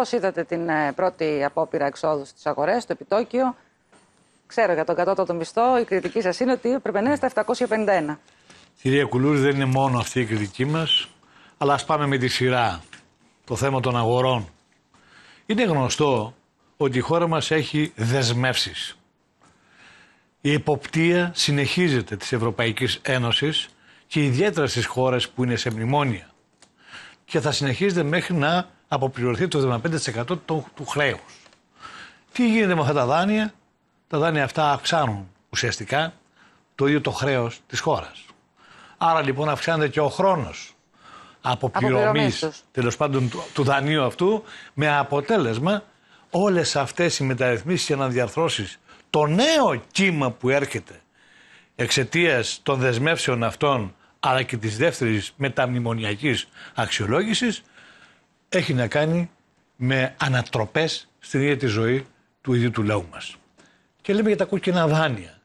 Πώς είδατε την ε, πρώτη απόπειρα εξόδου στις αγορές, το επιτόκιο. Ξέρω για τον κατώτατο μισθό, η κριτική σας είναι ότι πρέπει να είναι στα 751. Κυρία Κουλούρη, δεν είναι μόνο αυτή η κριτική μας, αλλά ας πάμε με τη σειρά. Το θέμα των αγορών. Είναι γνωστό ότι η χώρα μας έχει δεσμεύσεις. Η εποπτεία συνεχίζεται της Ευρωπαϊκής Ένωσης και ιδιαίτερα στις χώρες που είναι σε μνημόνια και θα συνεχίζεται μέχρι να αποπληρωθεί το 75% του, χρέους. Τι γίνεται με αυτά τα δάνεια, τα δάνεια αυτά αυξάνουν ουσιαστικά το ίδιο το χρέος της χώρας. Άρα λοιπόν αυξάνεται και ο χρόνος αποπληρωμής τέλος πάντων του, του δανείου αυτού με αποτέλεσμα όλες αυτές οι μεταρρυθμίσεις και αναδιαρθρώσεις, το νέο κύμα που έρχεται εξαιτίας των δεσμεύσεων αυτών αλλά και της δεύτερης μεταμνημονιακής αξιολόγησης έχει να κάνει με ανατροπές στην ίδια ζωή του ίδιου του λαού μας. Και λέμε για τα κόκκινα δάνεια.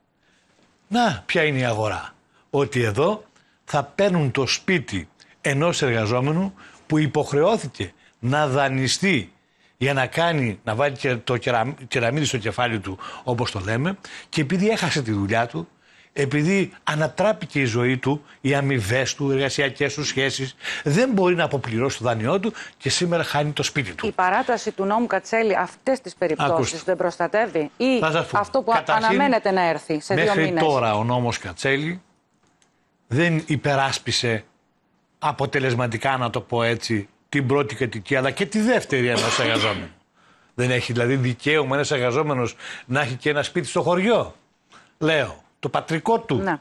Να, ποια είναι η αγορά. Ότι εδώ θα παίρνουν το σπίτι ενός εργαζόμενου που υποχρεώθηκε να δανειστεί για να κάνει, να βάλει το κεραμίδι στο κεφάλι του όπως το λέμε και επειδή έχασε τη δουλειά του επειδή ανατράπηκε η ζωή του, οι αμοιβές του, οι εργασιακές του σχέσεις, δεν μπορεί να αποπληρώσει το δάνειό του και σήμερα χάνει το σπίτι του. Η παράταση του νόμου Κατσέλη αυτές τις περιπτώσεις δεν προστατεύει ή αυτό που Καταρχήν, αναμένεται να έρθει σε δύο μήνες. Τώρα ο νόμος Κατσέλη δεν υπεράσπισε αποτελεσματικά, να το πω έτσι, την πρώτη κατοικία, αλλά και τη δεύτερη ενός εργαζόμενου. Δεν έχει δηλαδή δικαίωμα ένας εργαζόμενος να έχει και ένα σπίτι στο χωριό. Λέω το πατρικό του. Ναι.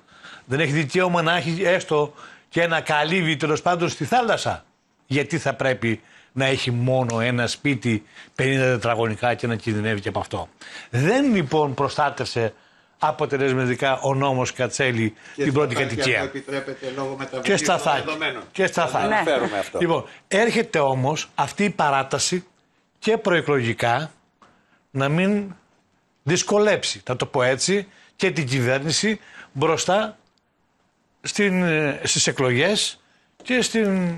Δεν έχει δικαίωμα να έχει έστω και ένα καλύβι τέλος πάντων στη θάλασσα. Γιατί θα πρέπει να έχει μόνο ένα σπίτι 50 τετραγωνικά και να κινδυνεύει και από αυτό. Δεν λοιπόν προστάτευσε αποτελεσματικά ο νόμος Κατσέλη και την πρώτη κατοικία. Και, λόγω και στα Και σταθάει. Ναι. αυτό. Λοιπόν, έρχεται όμως αυτή η παράταση και προεκλογικά να μην δυσκολέψει, θα το πω έτσι, και την κυβέρνηση μπροστά στην, ε, στις εκλογές και στην,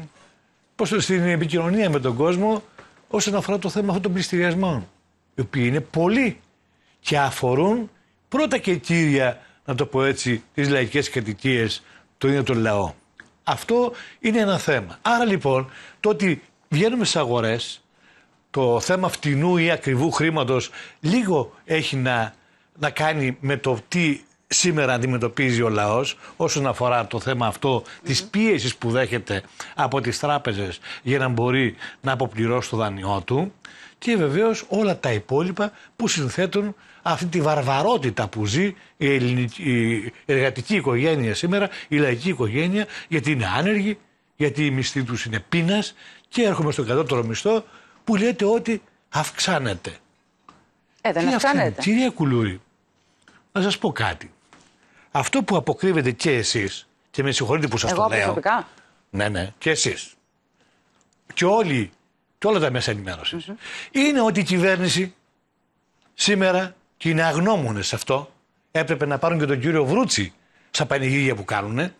πώς, στην επικοινωνία με τον κόσμο όσον αφορά το θέμα αυτών των πληστηριασμών, οι οποίοι είναι πολλοί και αφορούν πρώτα και κύρια, να το πω έτσι, τις λαϊκές κατοικίες, του ίδιο τον λαό. Αυτό είναι ένα θέμα. Άρα λοιπόν, το ότι βγαίνουμε στις αγορές, το θέμα φτηνού ή ακριβού χρήματος λίγο έχει να να κάνει με το τι σήμερα αντιμετωπίζει ο λαός όσον αφορά το θέμα αυτό mm-hmm. της πίεσης που δέχεται από τις τράπεζες για να μπορεί να αποπληρώσει το δανειό του και βεβαίως όλα τα υπόλοιπα που συνθέτουν αυτή τη βαρβαρότητα που ζει η, ελληνική, εργατική οικογένεια σήμερα, η λαϊκή οικογένεια γιατί είναι άνεργη, γιατί η μισθή τους είναι πείνας και έρχομαι στο κατώτερο μισθό που λέτε ότι αυξάνεται. Ε, δεν αυξάνεται. Κυρία Κουλούρη, να σας πω κάτι. Αυτό που αποκρύβετε και εσείς, και με συγχωρείτε που σας το λέω. Προσωπικά. Ναι, ναι, και εσείς. Και όλοι, και όλα τα μέσα ενημέρωσης. Είναι ότι η κυβέρνηση σήμερα, και είναι αγνώμονες σε αυτό, έπρεπε να πάρουν και τον κύριο Βρούτσι στα πανηγύρια που κάνουν,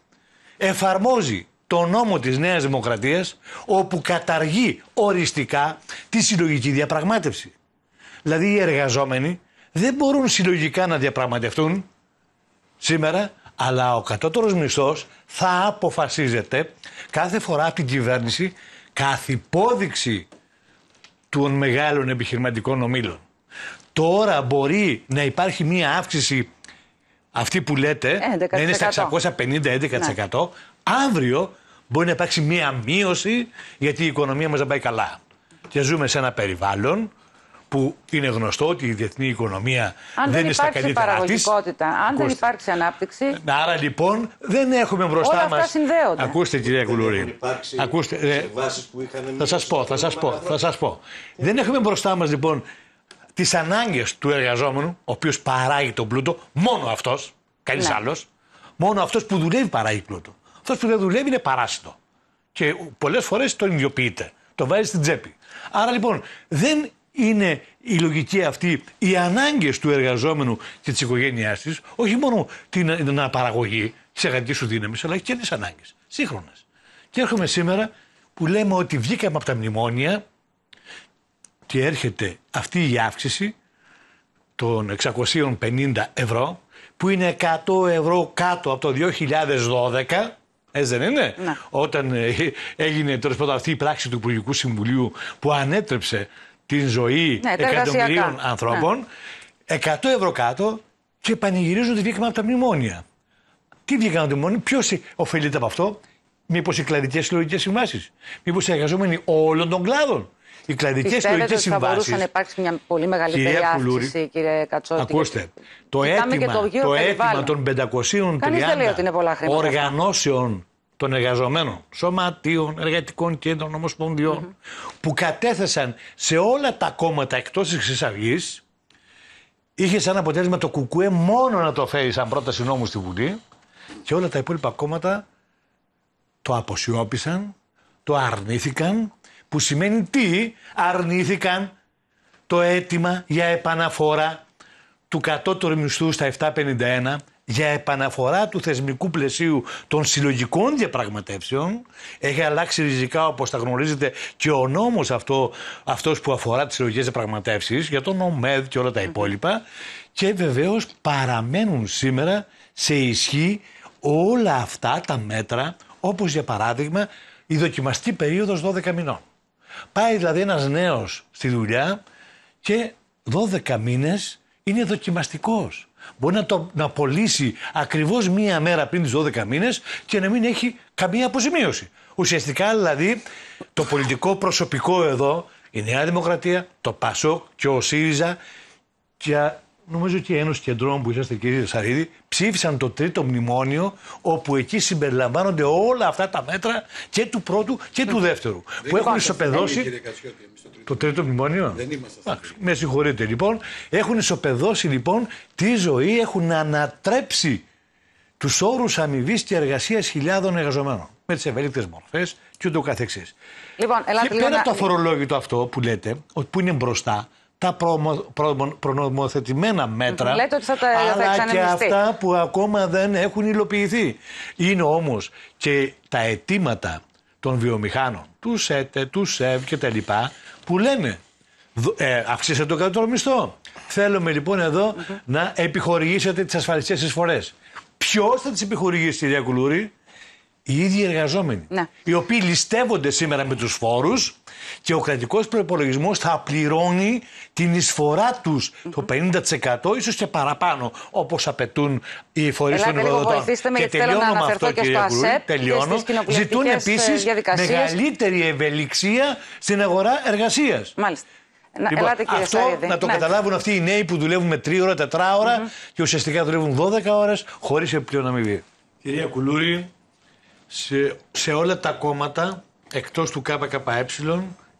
εφαρμόζει το νόμο της Νέας Δημοκρατίας όπου καταργεί οριστικά τη συλλογική διαπραγμάτευση. Δηλαδή οι εργαζόμενοι δεν μπορούν συλλογικά να διαπραγματευτούν σήμερα, αλλά ο κατώτερος μισθός θα αποφασίζεται κάθε φορά από την κυβέρνηση καθ' υπόδειξη των μεγάλων επιχειρηματικών ομίλων. Τώρα μπορεί να υπάρχει μία αύξηση αυτή που λέτε να είναι στα 650-11%. Αύριο μπορεί να υπάρξει μία μείωση γιατί η οικονομία μας δεν πάει καλά. Και ζούμε σε ένα περιβάλλον που είναι γνωστό ότι η διεθνή οικονομία αν δεν, είναι στα καλύτερα Αν δεν παραγωγικότητα, αν δεν υπάρξει ανάπτυξη. Άρα λοιπόν δεν έχουμε μπροστά μα. Όλα αυτά Ακούστε κυρία Κουλουρή. Ακούστε. Ε, που είχαν θα σας πω, θα σας πω, θα σας πω. Ε. Δεν έχουμε μπροστά μας λοιπόν τις ανάγκες του εργαζόμενου, ο οποίος παράγει τον πλούτο, μόνο αυτός, κανείς ναι. άλλος. Μόνο αυτός που δουλεύει παράγει πλούτο. Αυτός που δεν δουλεύει είναι παράσιτο. Και πολλές φορές τον ιδιοποιείται. Το βάζει στην τσέπη. Άρα λοιπόν δεν είναι η λογική αυτή, οι ανάγκες του εργαζόμενου και της οικογένειάς της, όχι μόνο την αναπαραγωγή της εργατικής σου δύναμης, αλλά και τις ανάγκες. Σύγχρονες. Και έρχομαι σήμερα που λέμε ότι βγήκαμε από τα μνημόνια και έρχεται αυτή η αύξηση των 650 ευρώ που είναι 100 ευρώ κάτω από το 2012 έτσι δεν είναι. Ναι. Όταν ε, έγινε τέλος πάντων αυτή η πράξη του Υπουργικού Συμβουλίου που ανέτρεψε την ζωή ναι, εκατομμυρίων ναι. ανθρώπων, ναι. 100 ευρώ κάτω και πανηγυρίζουν ότι βγήκαμε από τα μνημόνια. Τι βγήκαμε από τα μνημόνια, ποιος ε, ωφελείται από αυτό, Μήπως οι κλαδικές συλλογικές συμβάσεις, Μήπως οι εργαζόμενοι όλων των κλάδων. Οι κλαδικές συλλογικέ συμβάσει. Θα μπορούσε να υπάρξει μια πολύ μεγάλη κυρία αύξηση, Κουλούρη, κύριε Κατσότη. Ακούστε. Το αίτημα, το, το αίτημα των 530 οργανώσεων των εργαζομένων, σωματείων, εργατικών κέντρων, που κατέθεσαν σε όλα τα κόμματα εκτός της Αυγής, είχε σαν αποτέλεσμα το κουκουέ μόνο να το φέρει σαν πρόταση νόμου στη Βουλή και όλα τα υπόλοιπα κόμματα το αποσιώπησαν, το αρνήθηκαν, που σημαίνει τι, αρνήθηκαν το αίτημα για επαναφορά του κατώτερου μισθού στα 751 για επαναφορά του θεσμικού πλαισίου των συλλογικών διαπραγματεύσεων. Έχει αλλάξει ριζικά, όπως τα γνωρίζετε, και ο νόμος αυτό αυτός που αφορά τις συλλογικές διαπραγματεύσεις για τον ΟΜΕΔ και όλα τα υπόλοιπα. Και βεβαίως παραμένουν σήμερα σε ισχύ όλα αυτά τα μέτρα, όπως για παράδειγμα η δοκιμαστή περίοδο 12 μηνών. Πάει δηλαδή ένας νέος στη δουλειά και 12 μήνες είναι δοκιμαστικός. Μπορεί να, το, να πωλήσει ακριβώς μία μέρα πριν τις 12 μήνες και να μην έχει καμία αποζημίωση. Ουσιαστικά δηλαδή το πολιτικό προσωπικό εδώ, η Νέα Δημοκρατία, το ΠΑΣΟΚ και ο ΣΥΡΙΖΑ και νομίζω και η Ένωση Κεντρών που είσαστε κύριε Σαρίδη, ψήφισαν το τρίτο μνημόνιο, όπου εκεί συμπεριλαμβάνονται όλα αυτά τα μέτρα και του πρώτου και του ναι. δεύτερου. που έχουν ισοπεδώσει. Το τρίτο μνημόνιο. Δεν είμαστε. Με συγχωρείτε λοιπόν. Έχουν ισοπεδώσει λοιπόν τη ζωή, έχουν ανατρέψει τους όρους αμοιβής και εργασίας χιλιάδων εργαζομένων. Με τις ευέλικτες μορφές και ούτω καθεξής. Λοιπόν, και πέρα το αφορολόγητο αυτό που λέτε, που είναι μπροστά, τα προνομοθετημένα μέτρα, Λέτε αλλά και αυτά που ακόμα δεν έχουν υλοποιηθεί. Είναι όμως και τα αιτήματα των βιομηχάνων, τους ΣΕΤΕ, του ΣΕΒ και τα λοιπά, που λένε ε, το κατώτερο μισθό. Θέλουμε λοιπόν να επιχορηγήσετε τις ασφαλιστικές εισφορές. Ποιος θα τις επιχορηγήσει, κυρία Κουλούρη, οι ίδιοι εργαζόμενοι. Ναι. Οι οποίοι ληστεύονται σήμερα με τους φόρους και ο κρατικός προπολογισμό θα πληρώνει την εισφορά τους το 50% ίσως και παραπάνω, όπως απαιτούν οι φορείς των εργοδοτών. Και τελειώνω με αυτό, και κύριε Κουρούλη. Τελειώνω. Ζητούν ε, επίσης μεγαλύτερη ευελιξία στην αγορά εργασίας. Μάλιστα. Να, λοιπόν, ελάτε, αυτό να το ναι. καταλάβουν αυτοί οι νέοι που δουλεύουν με 3 ώρα, 4 ώρα και ουσιαστικά δουλεύουν 12 ώρες χωρίς επιπλέον αμοιβή. Κυρία Κουλούρη, σε, όλα τα κόμματα εκτός του ΚΚΕ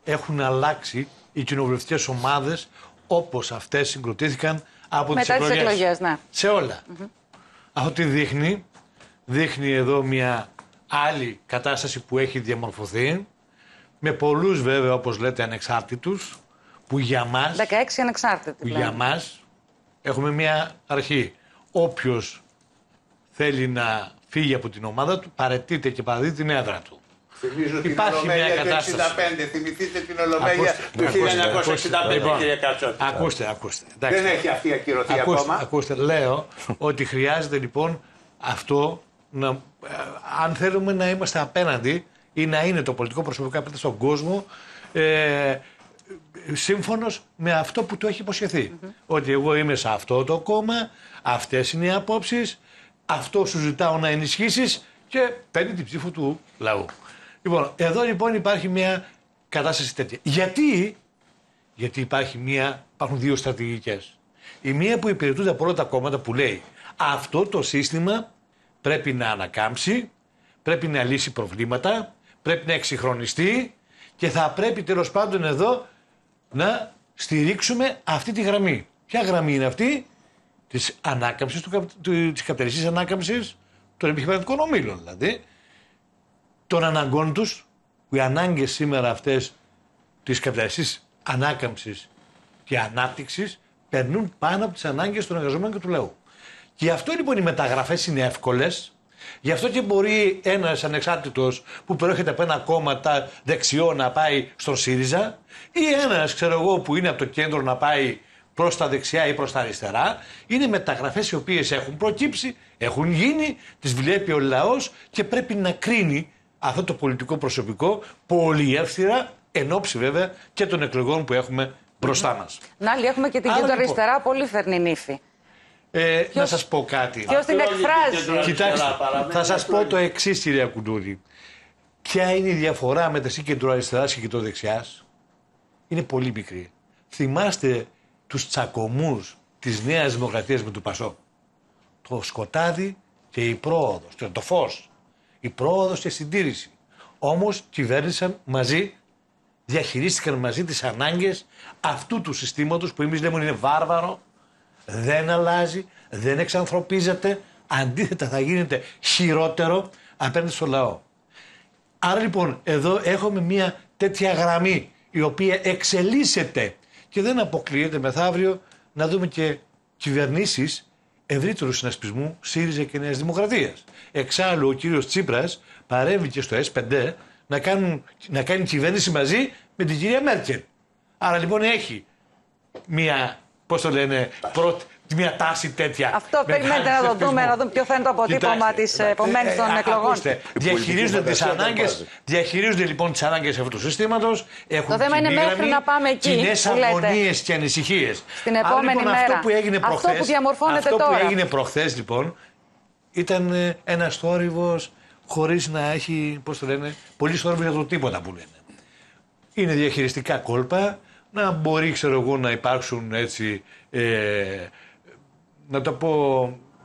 έχουν αλλάξει οι κοινοβουλευτικές ομάδες όπως αυτές συγκροτήθηκαν από Μετά τις εκλογές. ναι. Σε όλα. Αυτό τι δείχνει. Δείχνει εδώ μια άλλη κατάσταση που έχει διαμορφωθεί με πολλούς βέβαια όπως λέτε ανεξάρτητους που για μας 16 ανεξάρτητοι που για μας έχουμε μια αρχή. Όποιος θέλει να φύγει από την ομάδα του, παρετείται και παραδείται την έδρα του. Θυμίζω Υπάρχει την μια κατάσταση. 65. Θυμηθείτε την Ολομέλεια του 1965, κύριε λοιπόν, Κάτσο. Ακούστε, ακούστε. Δεν έχει αυτή ακυρωθεί ακόμα. Ακούστε, λέω ότι χρειάζεται λοιπόν αυτό να, ε, αν θέλουμε να είμαστε απέναντι ή να είναι το πολιτικό προσωπικό απέναντι στον κόσμο ε, σύμφωνος με αυτό που του έχει Ότι εγώ είμαι σε αυτό το κόμμα, αυτές είναι οι απόψεις αυτό σου ζητάω να ενισχύσεις και παίρνει την ψήφο του λαού. Λοιπόν, εδώ λοιπόν υπάρχει μια κατάσταση τέτοια. Γιατί, Γιατί υπάρχει μια, υπάρχουν δύο στρατηγικές. Η μία που υπηρετούνται από όλα τα κόμματα που λέει αυτό το σύστημα πρέπει να ανακάμψει, πρέπει να λύσει προβλήματα, πρέπει να εξυγχρονιστεί και θα πρέπει τέλος πάντων εδώ να στηρίξουμε αυτή τη γραμμή. Ποια γραμμή είναι αυτή, Της ανάκαμψης τη καπιταλιστική καπιταλιστικής ανάκαμψης των επιχειρηματικών ομίλων δηλαδή, των αναγκών τους, που οι ανάγκες σήμερα αυτές, της καπιταλιστική ανάκαμψης και ανάπτυξης, περνούν πάνω από τις ανάγκες των εργαζομένων και του λαού. Και γι' αυτό λοιπόν οι μεταγραφές είναι εύκολες. Γι' αυτό και μπορεί ένας ανεξάρτητος που προέρχεται από ένα κόμμα τα δεξιό να πάει στον ΣΥΡΙΖΑ ή ένας, ξέρω εγώ, που είναι από το κέντρο να πάει προς τα δεξιά ή προς τα αριστερά, είναι μεταγραφές οι οποίες έχουν προκύψει, έχουν γίνει, τις βλέπει ο λαός και πρέπει να κρίνει αυτό το πολιτικό προσωπικό πολύ εύθυρα, εν ώψη βέβαια και των εκλογών που έχουμε μπροστά μας. Να, έχουμε και την κέντρο αριστερά, λοιπόν- πολύ φέρνει νύφη. Ε, να σας πω κάτι. Ποιος την εκφράζει. Κοιτάξτε, θα σας πω το εξής κυρία Κουντούρη. Ποια είναι η διαφορά μεταξύ κεντροαριστεράς και κεντροδεξιάς. Είναι πολύ μικρή. Θυμάστε τους τσακωμούς της Νέας Δημοκρατίας με του Πασό. Το σκοτάδι και η πρόοδος, το, το φως, η πρόοδος και η συντήρηση. Όμως κυβέρνησαν μαζί, διαχειρίστηκαν μαζί τις ανάγκες αυτού του συστήματος που εμείς λέμε είναι βάρβαρο, δεν αλλάζει, δεν εξανθρωπίζεται, αντίθετα θα γίνεται χειρότερο απέναντι στο λαό. Άρα λοιπόν εδώ έχουμε μια τέτοια γραμμή η οποία εξελίσσεται και δεν αποκλείεται μεθαύριο να δούμε και κυβερνήσεις ευρύτερου συνασπισμού ΣΥΡΙΖΑ και Νέας Δημοκρατίας. Εξάλλου, ο κύριος Τσίπρας παρέμβηκε στο S5 να, κάνουν, να κάνει κυβέρνηση μαζί με την κυρία Μέρκελ. Άρα λοιπόν έχει μια, πώς το λένε, πρώτη, μια τάση τέτοια. Αυτό περιμένετε να το δούμε, να δούμε ποιο θα είναι το αποτύπωμα της ε, ε, επομένη των ε, εκλογών. Ακούστε, διαχειρίζονται τις ανάγκε. Διαχειρίζονται λοιπόν τις ανάγκες αυτού του συστήματος. Το θέμα είναι μέχρι να πάμε εκεί. Κοινές αγωνίε και ανησυχίες. Στην επόμενη λοιπόν, μέρα. Αυτό που έγινε προχθέ. Αυτό που διαμορφώνεται τώρα. Αυτό που έγινε προχθές λοιπόν ήταν ένα θόρυβος χωρίς να έχει, πώς το λένε, πολύ θόρυβος για το τίποτα που λένε. Είναι διαχειριστικά κόλπα, να μπορεί, ξέρω εγώ, να υπάρξουν έτσι ε, να το πω,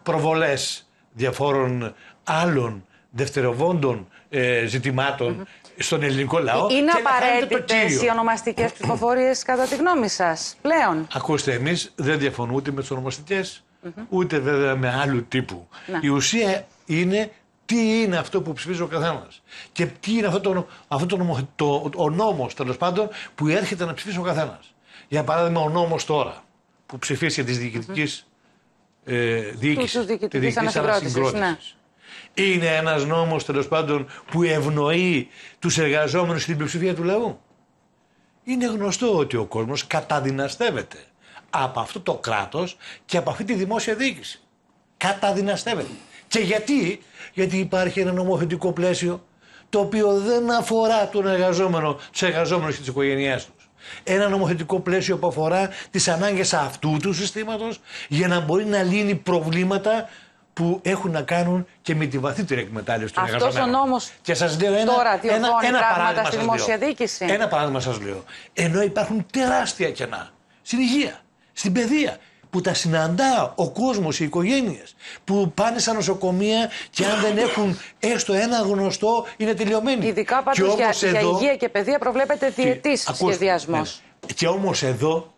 προβολές διαφόρων άλλων δευτεροβόντων ε, ζητηματων στον ελληνικό λαό. Ε, είναι απαραίτητε οι ονομαστικές ψηφοφορίες, κατά τη γνώμη σας, πλέον. Ακούστε, εμείς δεν διαφωνούμε ούτε με τις ονομαστικε ούτε βέβαια με άλλου τύπου. Ναι. Η ουσία είναι τι είναι αυτό που ψηφίζει ο καθένας. Και τι είναι αυτό το, αυτό το, το, ο νόμος, τέλος πάντων, που έρχεται να ψηφίσει ο καθένας. Για παράδειγμα, ο νόμος τώρα που ψηφίσει για τις διοικητικές ε, διοίκησης. Τη διοίκησης ναι. Είναι ένας νόμος τέλος πάντων που ευνοεί τους εργαζόμενους στην πλειοψηφία του λαού. Είναι γνωστό ότι ο κόσμος καταδυναστεύεται από αυτό το κράτος και από αυτή τη δημόσια διοίκηση. Καταδυναστεύεται. Και γιατί, γιατί υπάρχει ένα νομοθετικό πλαίσιο το οποίο δεν αφορά τον εργαζόμενο, τους εργαζόμενους και τη οικογένειά του. Ένα νομοθετικό πλαίσιο που αφορά τις ανάγκες αυτού του συστήματος για να μπορεί να λύνει προβλήματα που έχουν να κάνουν και με τη βαθύτερη εκμετάλλευση των εργαζομένων. Αυτό ο νόμος τώρα τι ένα, ένα πράγματα στη δημόσια Ένα παράδειγμα σας λέω. Ενώ υπάρχουν τεράστια κενά στην υγεία, στην παιδεία, που τα συναντά ο κόσμος, οι οικογένειες, που πάνε στα νοσοκομεία και αν δεν έχουν έστω ένα γνωστό είναι τελειωμένοι. Ειδικά πάντω για, υγεία και παιδεία προβλέπεται διετή σχεδιασμός. Και ναι. όμως εδώ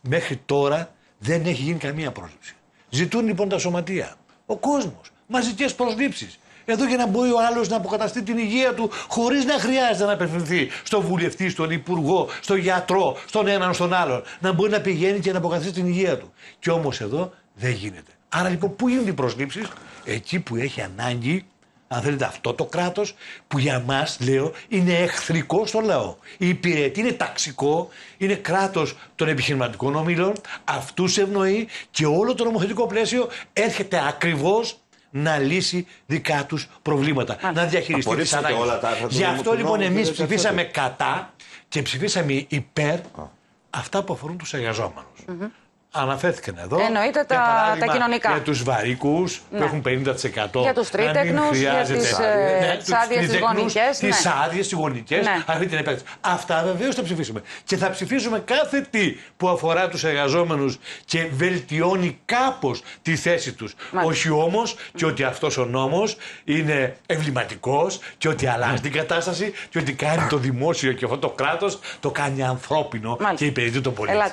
μέχρι τώρα δεν έχει γίνει καμία πρόσληψη. Ζητούν λοιπόν τα σωματεία. Ο κόσμος. Μαζικές προσλήψεις. Εδώ για να μπορεί ο άλλος να αποκαταστεί την υγεία του χωρίς να χρειάζεται να απευθυνθεί στον βουλευτή, στον υπουργό, στον γιατρό, στον έναν, στον άλλον. Να μπορεί να πηγαίνει και να αποκαταστεί την υγεία του. Και όμως εδώ δεν γίνεται. Άρα λοιπόν, πού γίνονται οι προσλήψεις, εκεί που έχει ανάγκη, αν θέλετε, αυτό το κράτος που για μας, λέω, είναι εχθρικό στο λαό. Η υπηρετή είναι ταξικό, είναι κράτος των επιχειρηματικών ομίλων, αυτούς ευνοεί και όλο το νομοθετικό πλαίσιο έρχεται ακριβώς να λύσει δικά τους προβλήματα. Να διαχειριστεί τι ανάγκε. Γι' αυτό λοιπόν εμεί ψηφίσαμε κατά και ψηφίσαμε υπέρ αυτά που αφορούν τους εργαζόμενους αναφέρθηκαν εδώ. Εννοείται τα, τα κοινωνικά. Για τους βαρύκους που ναι. έχουν 50%. Για τους τρίτεκνου, για τι άδειες τις γονικές. Τις άδειες τις γονικές. Αυτή την επέκταση. Αυτά βεβαίως θα ψηφίσουμε. Και θα ψηφίσουμε κάθε τι που αφορά τους εργαζόμενους και βελτιώνει κάπως τη θέση τους. Όχι όμως και ότι αυτός ο νόμος είναι εμβληματικός και ότι αλλάζει την κατάσταση και ότι κάνει το δημόσιο και αυτό το κράτος το κάνει ανθρώπινο και υπηρετεί το πολίτη.